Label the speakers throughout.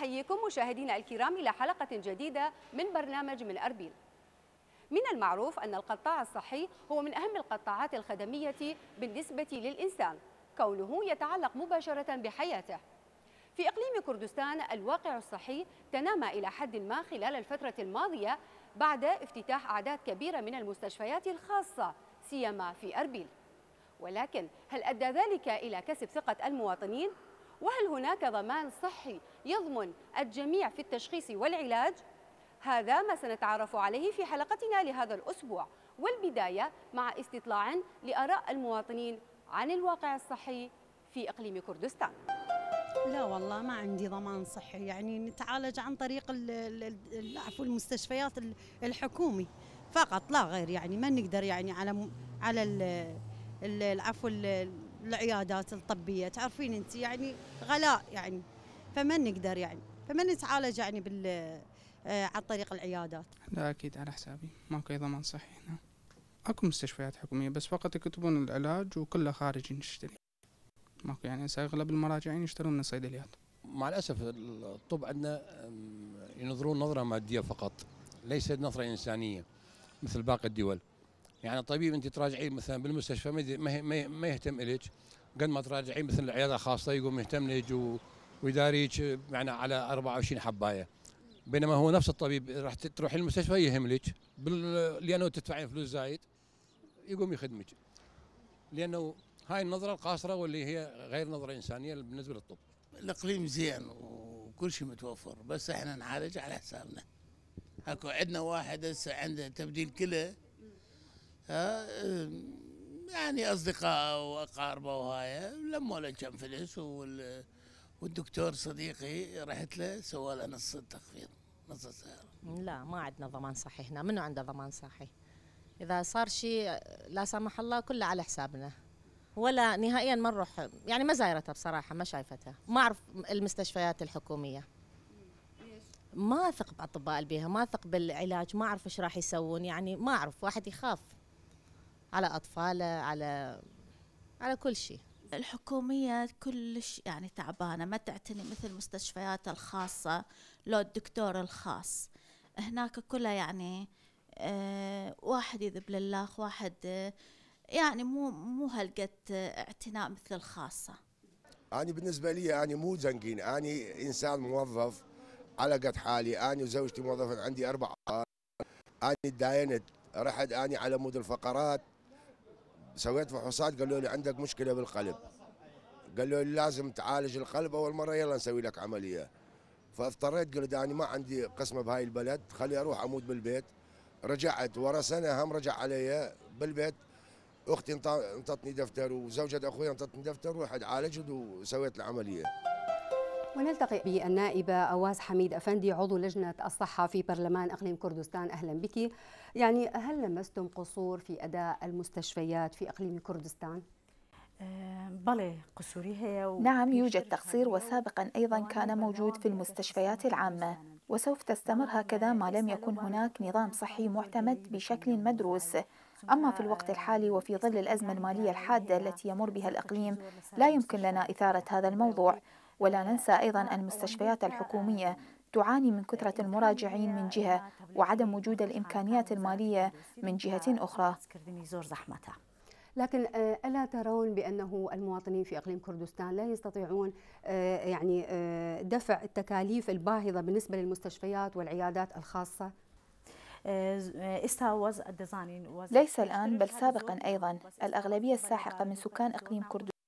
Speaker 1: أحييكم مشاهدينا الكرام إلى حلقة جديدة من برنامج من أربيل من المعروف أن القطاع الصحي هو من أهم القطاعات الخدمية بالنسبة للإنسان كونه يتعلق مباشرة بحياته في إقليم كردستان الواقع الصحي تنامى إلى حد ما خلال الفترة الماضية بعد افتتاح أعداد كبيرة من المستشفيات الخاصة سيما في أربيل ولكن هل أدى ذلك إلى كسب ثقة المواطنين؟ وهل هناك ضمان صحي يضمن الجميع في التشخيص والعلاج؟ هذا ما سنتعرف عليه في حلقتنا لهذا الأسبوع والبداية مع استطلاع لآراء المواطنين عن الواقع الصحي في إقليم كردستان لا والله ما عندي ضمان صحي يعني نتعالج عن طريق عفوا المستشفيات الحكومي فقط لا غير يعني ما نقدر يعني على على العفو العيادات الطبيه تعرفين انت يعني غلاء يعني فما نقدر يعني فما نتعالج يعني بال آه عن طريق العيادات
Speaker 2: لا اكيد على حسابي ماكو ضمان صحي هنا نعم. اكو مستشفيات حكوميه بس فقط يكتبون العلاج وكله خارجي نشتري ماكو يعني اغلب المراجعين يشترون من الصيدليات مع الاسف الطب
Speaker 3: عندنا ينظرون نظره ماديه فقط ليس نظره انسانيه مثل باقي الدول يعني الطبيب انت تراجعين مثلا بالمستشفى ما ما يهتم الك قد ما تراجعين مثلا العياده خاصه يقوم يهتم لك ويداريك يعني على 24 حبايه بينما هو نفس الطبيب راح تروحي المستشفى يهم لك لانه تدفعين فلوس زايد يقوم يخدمك لانه هاي النظره القاصره واللي هي غير نظره انسانيه بالنسبه للطب الاقليم زين وكل شيء متوفر
Speaker 4: بس احنا نعالج على حسابنا اكو عندنا واحد هسه عنده تبديل كلى آه، يعني اصدقائه واقاربه وهاي لموا له كم فلس والدكتور صديقي رحت له سوى له نص التخفيض نص السعر
Speaker 1: لا ما عندنا ضمان صحي هنا منو عنده ضمان صحي اذا صار شيء لا سمح الله كله على حسابنا ولا نهائيا ما نروح يعني ما زايرتها بصراحه ما شايفتها ما اعرف المستشفيات الحكوميه ما اثق باطباء البيها ما اثق بالعلاج ما اعرف ايش راح يسوون يعني ما اعرف واحد يخاف على أطفاله على على كل شيء
Speaker 5: الحكومية كلش يعني تعبانة ما تعتني مثل مستشفيات الخاصة لو الدكتور الخاص هناك كلها يعني آه واحد يذب للاخ واحد آه، يعني مو مو هلقت آه، اعتناء مثل الخاصة
Speaker 4: أنا بالنسبة لي أنا مو زنقين أنا إنسان موظف على قد حالي أنا وزوجتي موظفة عندي أربع أنا داينت رحت اني على مود الفقرات سويت فحوصات قالوا لي عندك مشكله بالقلب قالوا لي لازم تعالج القلب اول مره يلا نسوي لك عمليه فاضطريت قلت انا ما عندي قسمه بهاي البلد خلي اروح اموت بالبيت رجعت ورا سنه هم رجع علي بالبيت اختي انطتني دفتر وزوجة اخوي انطتني دفتر ورحت عالجت وسويت العمليه
Speaker 1: ونلتقي بالنائبة أواز حميد أفندي عضو لجنة الصحة في برلمان أقليم كردستان أهلا بك يعني هل لمستم قصور في أداء المستشفيات في أقليم كردستان؟
Speaker 5: آه،
Speaker 1: نعم يوجد تقصير وسابقا أيضا كان موجود في المستشفيات
Speaker 5: العامة وسوف تستمر هكذا ما لم يكن هناك نظام صحي معتمد بشكل مدروس أما في الوقت الحالي وفي ظل الأزمة المالية الحادة التي يمر بها الإقليم لا يمكن لنا إثارة هذا الموضوع ولا ننسى أيضا أن المستشفيات الحكومية تعاني من كثرة المراجعين من جهة وعدم وجود الإمكانيات المالية من جهة أخرى
Speaker 1: لكن آه، ألا ترون بأنه المواطنين في إقليم كردستان لا يستطيعون آه، يعني آه، دفع التكاليف الباهظة بالنسبة للمستشفيات والعيادات الخاصة؟
Speaker 5: ليس الآن بل سابقا أيضا الأغلبية الساحقة من سكان إقليم كردستان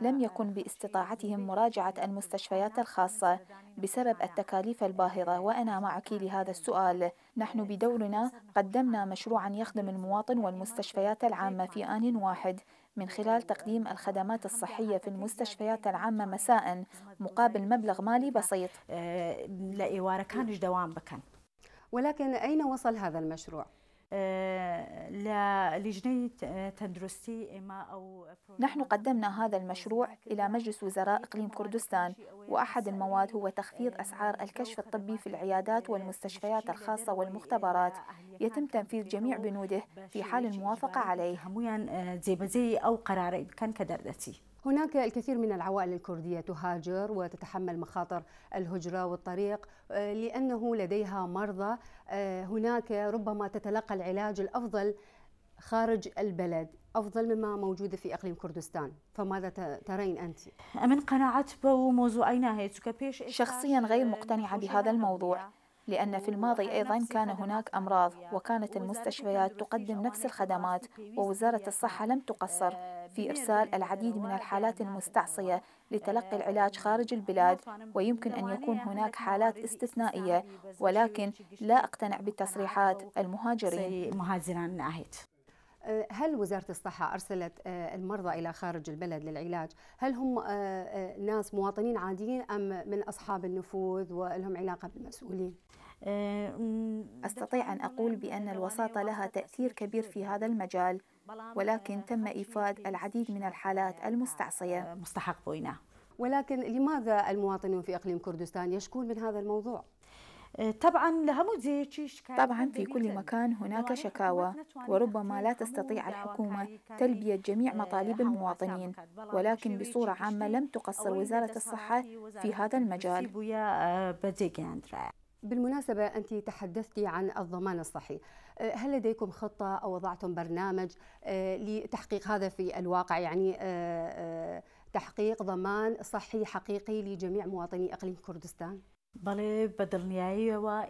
Speaker 5: لم يكن باستطاعتهم مراجعة المستشفيات الخاصة بسبب التكاليف الباهظة وأنا معك لهذا السؤال نحن بدورنا قدمنا مشروعا يخدم المواطن والمستشفيات العامة في آن واحد من خلال تقديم الخدمات الصحية في المستشفيات العامة مساء مقابل مبلغ مالي بسيط آه، لا كانش دوام بكن
Speaker 1: ولكن أين وصل هذا المشروع؟ آه، لجنة إما أو نحن قدمنا هذا
Speaker 5: المشروع إلى مجلس وزراء إقليم كردستان وأحد المواد هو تخفيض آه، أسعار الكشف الطبي في العيادات آه، والمستشفيات الخاصة والمختبرات يتم تنفيذ جميع بنوده في حال الموافقة عليه أو قرار كان كدردتي
Speaker 1: هناك الكثير من العوائل الكردية تهاجر وتتحمل مخاطر الهجرة والطريق آه، لأنه لديها مرضى آه، هناك ربما تتلقى العلاج الأفضل خارج البلد أفضل مما موجودة في إقليم كردستان فماذا ترين أنت؟
Speaker 5: من قناعة بو موضوعين شخصيا غير مقتنعة بهذا الموضوع لأن في الماضي أيضا كان هناك أمراض وكانت المستشفيات تقدم نفس الخدمات ووزارة الصحة لم تقصر في إرسال العديد من الحالات المستعصية لتلقي العلاج خارج البلاد ويمكن أن يكون هناك حالات
Speaker 1: استثنائية ولكن لا أقتنع بتصريحات المهاجرين هل وزارة الصحة أرسلت آه، المرضى إلى خارج البلد للعلاج هل هم آه، آه، ناس مواطنين عاديين أم من أصحاب النفوذ ولهم علاقة بالمسؤولين؟ أستطيع أن أقول بأن الوساطة لها تأثير كبير في هذا المجال ولكن تم إيفاد العديد من الحالات المستعصية مستحق ولكن لماذا المواطنون في إقليم كردستان يشكون من هذا الموضوع؟ طبعا طبعا في كل مكان هناك شكاوى
Speaker 5: وربما لا تستطيع الحكومة تلبية جميع آه، مطالب المواطنين ولكن
Speaker 1: بصورة عامة لم تقصر وزارة الصحة في هذا المجال
Speaker 3: آه،
Speaker 1: بالمناسبة أنت تحدثت عن الضمان الصحي آه، هل لديكم خطة أو وضعتم برنامج لتحقيق هذا في الواقع يعني تحقيق ضمان صحي حقيقي لجميع مواطني إقليم كردستان؟ أيوة،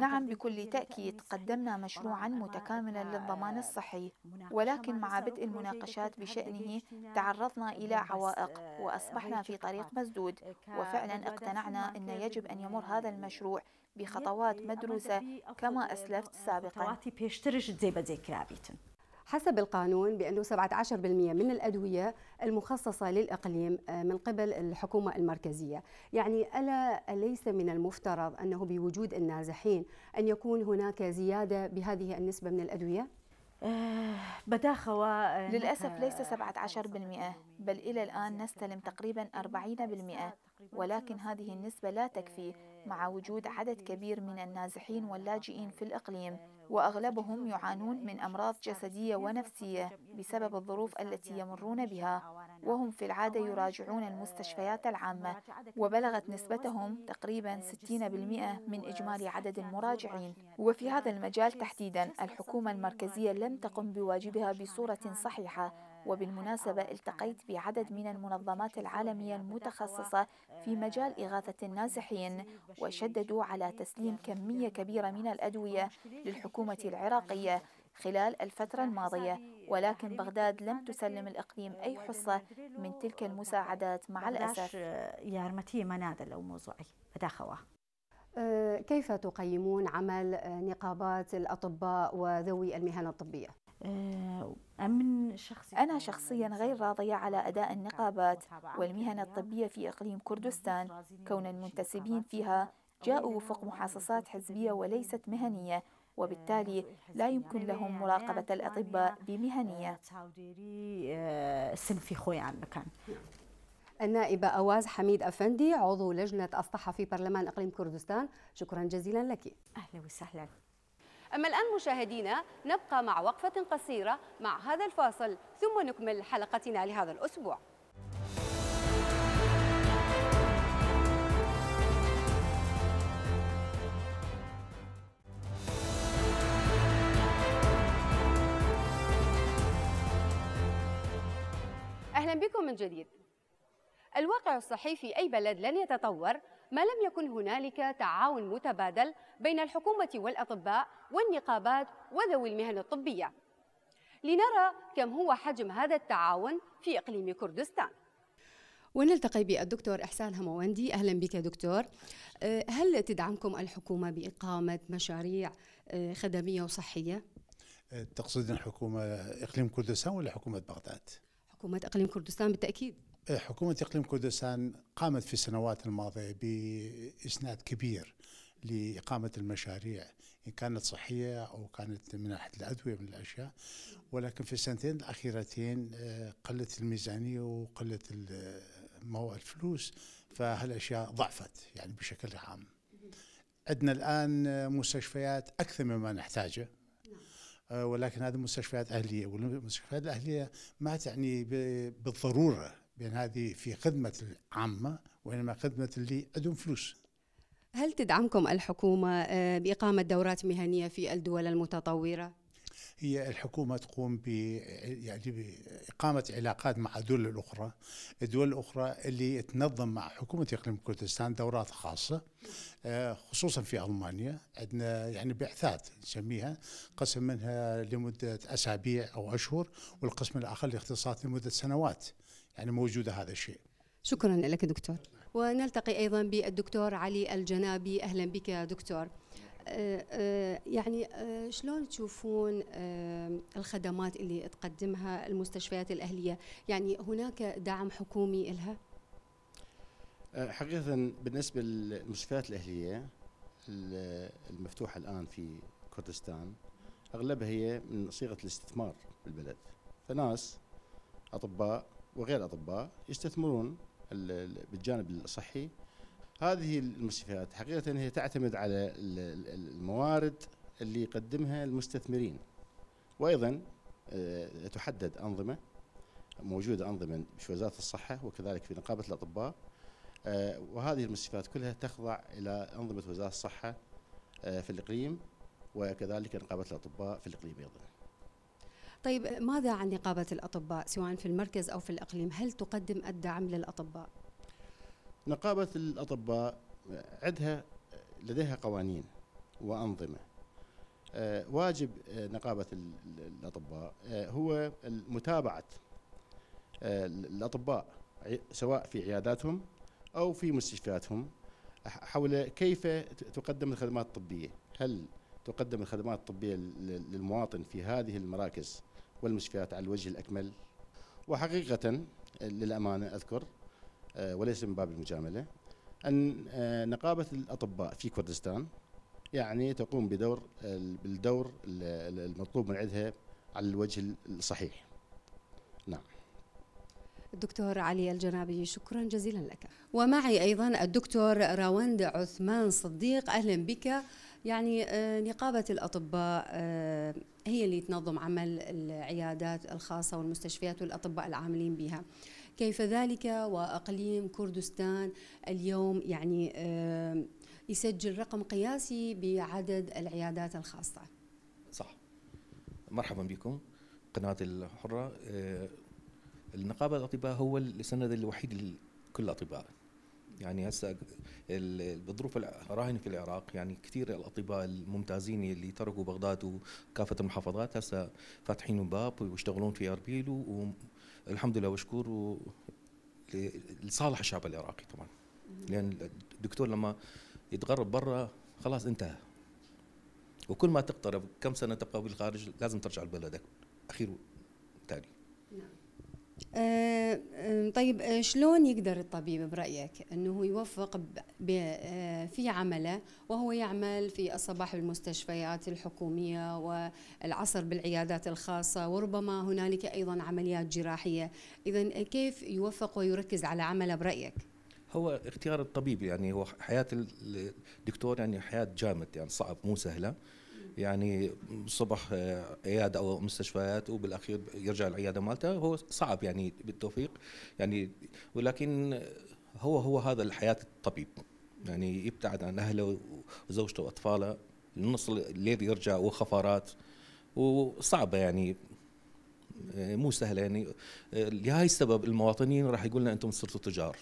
Speaker 1: نعم
Speaker 5: بكل تأكيد قدمنا مشروعا متكاملا للضمان الصحي آه، ولكن مع بدء المناقشات بشأنه تعرضنا إلى عوائق آه، وأصبحنا في طريق مسدود آه، وفعلا اقتنعنا أن يجب أن يمر هذا المشروع بخطوات مدروسة كما أسلفت سابقا
Speaker 1: حسب القانون بأنه 17% من الأدوية المخصصة للإقليم آه، من قبل الحكومة المركزية يعني ألا ليس من المفترض أنه بوجود النازحين أن يكون هناك زيادة بهذه النسبة من الأدوية؟ آه، بداخوة آه، للأسف ليس
Speaker 5: 17% بل إلى الآن نستلم تقريبا 40% ولكن هذه النسبة لا تكفي مع وجود عدد كبير من النازحين واللاجئين في الإقليم وأغلبهم يعانون من أمراض جسدية ونفسية بسبب الظروف التي يمرون بها وهم في العادة يراجعون المستشفيات العامة وبلغت نسبتهم تقريبا 60% من إجمالي عدد المراجعين وفي هذا المجال تحديدا الحكومة المركزية لم تقم بواجبها بصورة صحيحة وبالمناسبة التقيت بعدد من المنظمات العالمية المتخصصة في مجال إغاثة النازحين وشددوا على تسليم كمية كبيرة من الأدوية للحكومة العراقية خلال الفترة الماضية ولكن بغداد لم تسلم الإقليم أي حصة من تلك المساعدات مع الأسف آه، يارمتي منادل لو موضوعي
Speaker 1: آه، كيف تقيمون عمل آه، نقابات الأطباء وذوي المهن الطبية؟ من شخصي أنا شخصيا غير راضية
Speaker 5: على أداء النقابات والمهن الطبية في إقليم كردستان كون المنتسبين فيها جاءوا وفق محاصصات حزبية وليست مهنية وبالتالي لا
Speaker 1: يمكن لهم يعني مراقبة الأطباء آه، بمهنية آه، النائبة أواز حميد أفندي عضو لجنة الصحة في برلمان إقليم كردستان شكرا جزيلا لك أهلا وسهلا أما الآن مشاهدينا نبقى مع وقفة قصيرة مع هذا الفاصل ثم نكمل حلقتنا لهذا الأسبوع أهلا بكم من جديد الواقع الصحي في أي بلد لن يتطور ما لم يكن هنالك تعاون متبادل بين الحكومة والأطباء والنقابات وذوي المهن الطبية لنرى كم هو حجم هذا التعاون في إقليم كردستان ونلتقي بالدكتور إحسان همواندي أهلا بك دكتور أه، هل تدعمكم الحكومة بإقامة مشاريع أه، خدمية وصحية؟
Speaker 3: أه، تقصدين الحكومة إقليم كردستان ولا حكومة بغداد؟
Speaker 1: حكومة إقليم كردستان بالتأكيد
Speaker 3: إيه، حكومة إقليم كردستان قامت في السنوات الماضية بإسناد كبير لإقامة المشاريع إن كانت صحية أو كانت من ناحية الأدوية من الأشياء ولكن في السنتين الأخيرتين إيه، قلت الميزانية وقلت الفلوس فهالأشياء ضعفت يعني بشكل عام عندنا الآن مستشفيات أكثر مما نحتاجه إيه، ولكن هذه مستشفيات أهلية والمستشفيات الأهلية ما تعني بالضرورة بأن هذه في خدمة العامة وإنما خدمة اللي عندهم فلوس
Speaker 1: هل تدعمكم الحكومة آه، بإقامة دورات مهنية في الدول المتطورة؟
Speaker 3: هي الحكومة تقوم ب يعني بإقامة علاقات مع الدول الأخرى، الدول الأخرى اللي تنظم مع حكومة إقليم كردستان دورات خاصة آه، خصوصا في ألمانيا عندنا يعني بعثات نسميها قسم منها لمدة أسابيع أو أشهر والقسم الآخر لاختصاص لمدة سنوات. يعني موجوده هذا الشيء. شكرا لك دكتور
Speaker 1: ونلتقي ايضا بالدكتور علي الجنابي اهلا بك دكتور أه، أه، يعني أه، شلون تشوفون الخدمات اللي تقدمها المستشفيات الاهليه يعني هناك دعم حكومي لها
Speaker 4: حقيقه بالنسبه للمستشفيات الاهليه المفتوحه الان في كردستان اغلبها هي من صيغه الاستثمار بالبلد فناس اطباء وغير الاطباء يستثمرون بالجانب الصحي هذه المستشفيات حقيقه هي تعتمد على الموارد اللي يقدمها المستثمرين وايضا آه، تحدد انظمه موجوده انظمه في وزاره الصحه وكذلك في نقابه الاطباء آه، وهذه المستشفيات كلها تخضع الى انظمه وزاره الصحه آه، في الاقليم وكذلك نقابه الاطباء في الاقليم ايضا.
Speaker 1: طيب ماذا عن نقابة الأطباء سواء في المركز أو في الأقليم هل تقدم الدعم للأطباء؟
Speaker 4: نقابة الأطباء عندها لديها قوانين وأنظمة آه، واجب آه، نقابة الأطباء آه، هو متابعة الأطباء سواء في عياداتهم أو في مستشفياتهم حول كيف تقدم الخدمات الطبية هل تقدم الخدمات الطبية للمواطن في هذه المراكز والمشفيات على الوجه الأكمل وحقيقة للأمانة أذكر آه، وليس من باب المجاملة أن آه، نقابة الأطباء في كردستان يعني تقوم بدور بالدور المطلوب من عندها على الوجه الصحيح نعم
Speaker 1: الدكتور علي الجنابي شكرا جزيلا لك ومعي أيضا الدكتور راوند عثمان صديق أهلا بك يعني نقابة آه، الأطباء آه، هي اللي تنظم عمل العيادات الخاصة والمستشفيات والأطباء العاملين بها كيف ذلك وأقليم كردستان اليوم يعني آه، يسجل رقم قياسي بعدد العيادات الخاصة
Speaker 2: صح مرحبا بكم قناة الحرة النقابة الأطباء هو السند الوحيد لكل الأطباء يعني هسه بظروف الراهنه في العراق يعني كثير الاطباء الممتازين اللي تركوا بغداد وكافه المحافظات هسه فاتحين باب ويشتغلون في اربيل والحمد لله وشكور لصالح الشعب العراقي طبعا لان الدكتور لما يتغرب برا خلاص انتهى وكل ما تقترب كم سنه تبقى بالخارج لازم ترجع لبلدك اخير
Speaker 1: آه، آه، طيب آه، شلون يقدر الطبيب برأيك أنه يوفق في عمله وهو يعمل في الصباح بالمستشفيات الحكومية والعصر بالعيادات الخاصة وربما هنالك أيضا عمليات جراحية إذا كيف يوفق ويركز على عمله برأيك؟
Speaker 2: هو اختيار الطبيب يعني هو حياة الدكتور يعني حياة جامد يعني صعب مو سهلة يعني صبح آه، عياده او مستشفيات وبالاخير يرجع العياده مالته هو صعب يعني بالتوفيق يعني ولكن هو هو هذا الحياه الطبيب يعني يبتعد عن اهله وزوجته واطفاله نص الليل يرجع وخفارات وصعبه يعني آه، مو سهله يعني آه، لهي السبب المواطنين راح يقول لنا انتم صرتوا تجار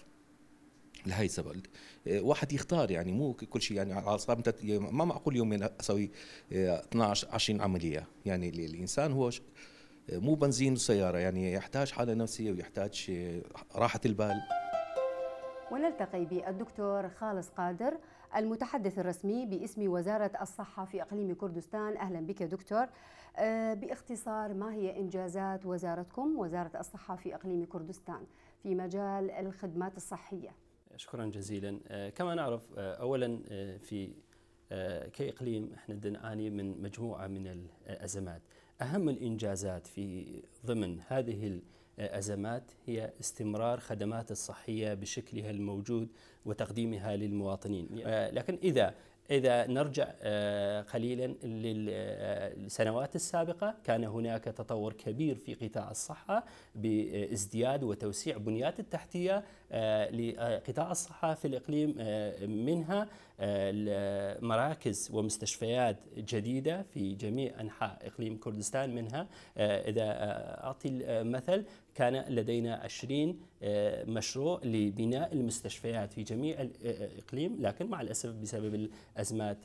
Speaker 2: لهي السبب آه، واحد يختار يعني مو كل شيء يعني على اعصاب ما معقول يومين اسوي 12 آه، 20 عمليه يعني الانسان هو آه، مو بنزين وسياره يعني يحتاج حاله نفسيه ويحتاج راحه البال
Speaker 1: ونلتقي بالدكتور خالص قادر المتحدث الرسمي باسم وزارة الصحة في أقليم كردستان أهلا بك دكتور باختصار ما هي إنجازات وزارتكم وزارة الصحة في أقليم كردستان في مجال الخدمات الصحية
Speaker 6: شكرا جزيلا آه، كما نعرف آه، اولا آه، في كاقليم احنا نعاني من مجموعه من الازمات اهم الانجازات في ضمن هذه الازمات هي استمرار خدمات الصحيه بشكلها الموجود وتقديمها للمواطنين لكن اذا إذا نرجع آه، قليلا للسنوات آه، السابقة كان هناك تطور كبير في قطاع الصحة بازدياد وتوسيع بنيات التحتية آه، لقطاع الصحة في الإقليم منها مراكز ومستشفيات جديدة في جميع أنحاء إقليم كردستان منها إذا أعطي المثل كان لدينا 20 آه، مشروع لبناء المستشفيات في جميع الإقليم آه، آه، لكن مع الأسف بسبب الأزمات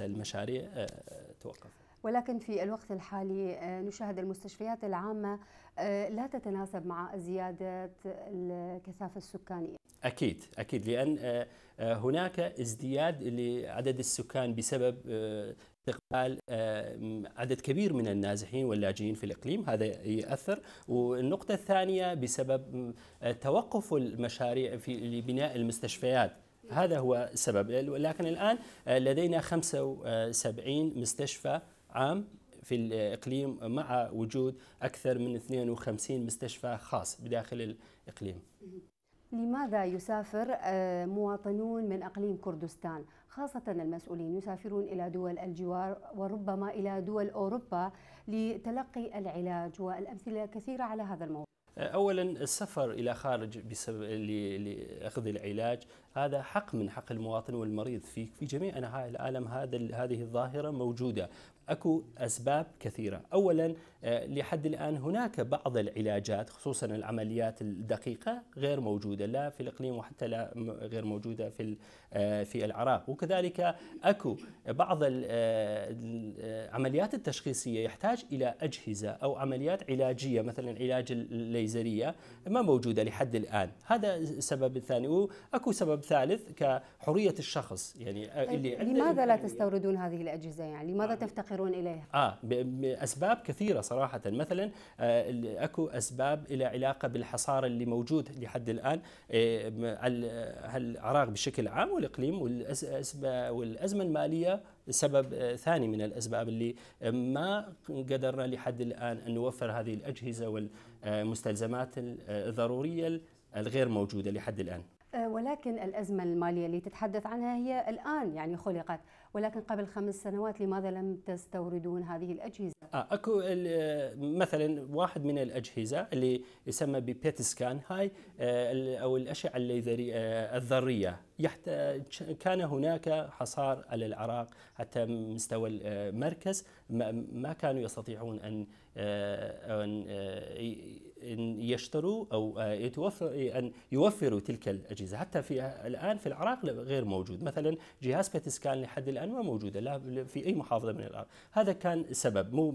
Speaker 6: المشاريع توقفت
Speaker 1: ولكن في الوقت الحالي نشاهد المستشفيات العامة لا تتناسب مع زيادة الكثافة السكانية
Speaker 6: أكيد أكيد لأن هناك ازدياد لعدد السكان بسبب استقبال آه، عدد كبير من النازحين واللاجئين في الإقليم هذا يؤثر والنقطة الثانية بسبب آه، توقف المشاريع في لبناء المستشفيات هذا هو السبب لكن الآن آه، لدينا 75 مستشفى عام في الإقليم مع وجود أكثر من 52 مستشفى خاص بداخل الإقليم
Speaker 1: لماذا يسافر آه، مواطنون من اقليم كردستان خاصه المسؤولين يسافرون الى دول الجوار وربما الى دول اوروبا لتلقي العلاج والامثله كثيره على هذا الموضوع
Speaker 6: اولا السفر الى خارج بسبب لاخذ العلاج هذا حق من حق المواطن والمريض في في جميع انحاء العالم هذا هذه الظاهره موجوده اكو اسباب كثيره اولا آه، لحد الان هناك بعض العلاجات خصوصا العمليات الدقيقه غير موجوده لا في الاقليم وحتى لا غير موجوده في آه، في العراق وكذلك اكو بعض العمليات آه، التشخيصيه يحتاج الى اجهزه او عمليات علاجيه مثلا علاج الليزريه ما موجوده لحد الان هذا السبب الثاني واكو سبب ثالث كحريه الشخص يعني طيب اللي لماذا
Speaker 1: لا يعني تستوردون هذه الاجهزه يعني لماذا آه تفتقرون اليها
Speaker 6: اه باسباب كثيره صراحه مثلا آه اكو اسباب الى علاقه بالحصار اللي موجود لحد الان على آه العراق بشكل عام والاقليم والازمه الماليه سبب آه، ثاني من الاسباب اللي ما قدرنا لحد الان ان نوفر هذه الاجهزه والمستلزمات آه، الضروريه الغير موجوده لحد الان
Speaker 1: آه، ولكن الأزمة المالية اللي تتحدث عنها هي الآن يعني خلقت ولكن قبل خمس سنوات لماذا لم تستوردون هذه الأجهزة؟
Speaker 6: آه، أكو آه، مثلا واحد من الأجهزة اللي يسمى ببيت سكان هاي أو الأشعة الليزرية الذرية كان هناك حصار على العراق حتى مستوى المركز ما كانوا يستطيعون أن أن يشتروا أو آه، يتوفر أن يوفروا تلك الأجهزة حتى في آه، الآن في العراق غير موجود مثلا جهاز بيتسكان لحد الآن ما موجودة لا في أي محافظة من الأرض هذا كان سبب مو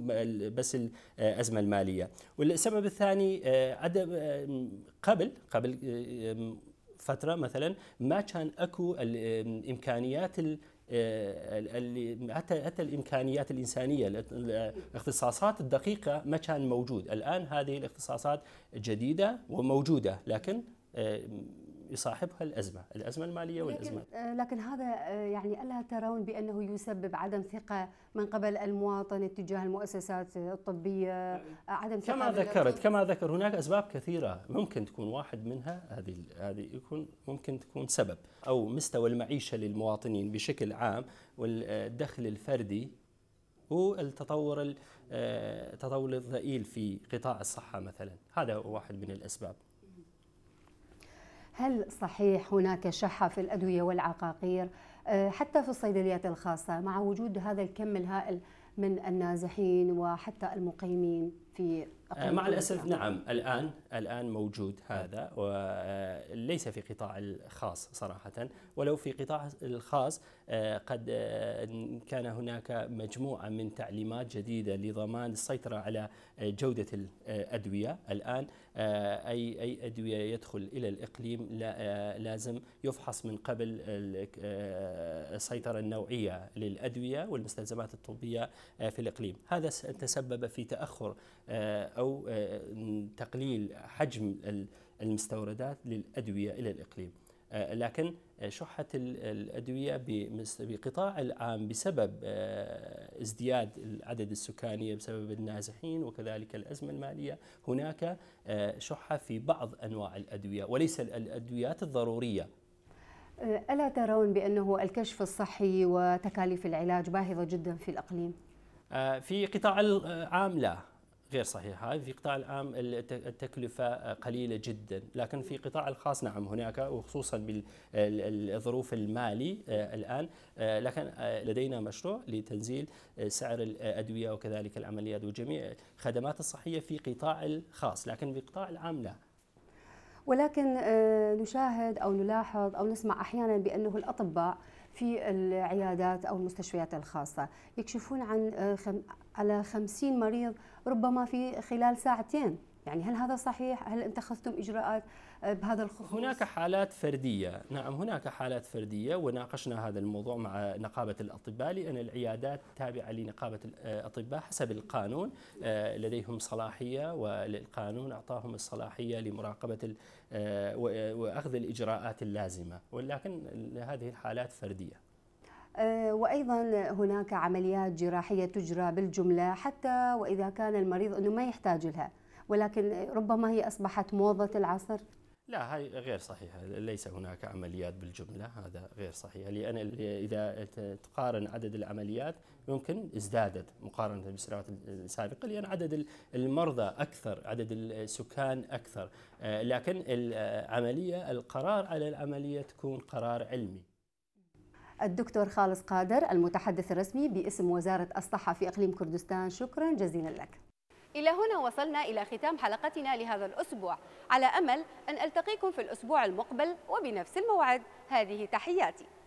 Speaker 6: بس الأزمة آه، المالية والسبب الثاني عدم قبل قبل فترة مثلا ما كان أكو الإمكانيات آه، حتى حتى الامكانيات الانسانيه الاختصاصات الدقيقه ما كان موجود الان هذه الاختصاصات جديده وموجوده لكن آه، يصاحبها الازمه، الازمه الماليه والازمه لكن,
Speaker 1: آه، لكن هذا آه، يعني الا ترون بانه يسبب عدم ثقه من قبل المواطن تجاه المؤسسات الطبيه، آه، عدم ثقه كما ذكرت
Speaker 6: كما ذكر هناك اسباب كثيره ممكن تكون واحد منها هذه هذه يكون ممكن تكون سبب او مستوى المعيشه للمواطنين بشكل عام والدخل الفردي والتطور التطور الضئيل في قطاع الصحه مثلا هذا واحد من الاسباب
Speaker 1: هل صحيح هناك شحة في الأدوية والعقاقير آه، حتى في الصيدليات الخاصة مع وجود هذا الكم الهائل من النازحين وحتى المقيمين؟ في آه، مع الأسف نعم
Speaker 6: الآن الآن موجود هذا وليس آه، في قطاع الخاص صراحة ولو في قطاع الخاص آه، قد كان هناك مجموعة من تعليمات جديدة لضمان السيطرة على جودة الأدوية الآن أي أي أدوية يدخل إلى الإقليم لازم يفحص من قبل السيطرة النوعية للأدوية والمستلزمات الطبية في الإقليم هذا تسبب في تأخر آه، أو آه، تقليل حجم المستوردات للأدوية إلى الإقليم آه، لكن شحة الأدوية بقطاع العام بسبب ازدياد العدد السكاني بسبب النازحين وكذلك الأزمة المالية هناك شحة في بعض أنواع الأدوية وليس الأدويات الضرورية
Speaker 1: ألا ترون بأنه الكشف الصحي وتكاليف العلاج باهظة جدا في الأقليم؟
Speaker 6: في قطاع العام لا غير صحيح هذا في القطاع العام التكلفة قليلة جدا لكن في القطاع الخاص نعم هناك وخصوصا بالظروف المالي آه، الآن آه، لكن آه، لدينا مشروع لتنزيل سعر الأدوية وكذلك العمليات وجميع الخدمات الصحية في قطاع الخاص لكن في القطاع العام لا
Speaker 1: ولكن نشاهد أو نلاحظ أو نسمع أحيانا بأنه الأطباء في العيادات أو المستشفيات الخاصة يكشفون عن على 50 مريض ربما في خلال ساعتين يعني هل هذا صحيح؟ هل اتخذتم اجراءات
Speaker 6: بهذا الخصوص؟ هناك حالات فرديه، نعم هناك حالات فرديه وناقشنا هذا الموضوع مع نقابه الاطباء لان العيادات تابعه لنقابه الاطباء حسب القانون آه، لديهم صلاحيه والقانون اعطاهم الصلاحيه لمراقبه آه، آه، واخذ الاجراءات اللازمه ولكن هذه الحالات فرديه.
Speaker 1: آه، وايضا هناك عمليات جراحيه تجرى بالجمله حتى واذا كان المريض انه ما يحتاج لها ولكن ربما هي اصبحت موضه العصر
Speaker 6: لا هاي غير صحيحة ليس هناك عمليات بالجملة هذا غير صحيح لأن إذا تقارن عدد العمليات يمكن ازدادت مقارنة بالسنوات السابقة لأن عدد المرضى أكثر عدد السكان أكثر آه، لكن العملية آه، القرار على العملية تكون قرار علمي الدكتور
Speaker 1: خالص قادر المتحدث الرسمي باسم وزارة الصحة في إقليم كردستان شكرا جزيلا لك إلى هنا وصلنا إلى ختام حلقتنا لهذا الأسبوع على أمل أن ألتقيكم في الأسبوع المقبل وبنفس الموعد هذه تحياتي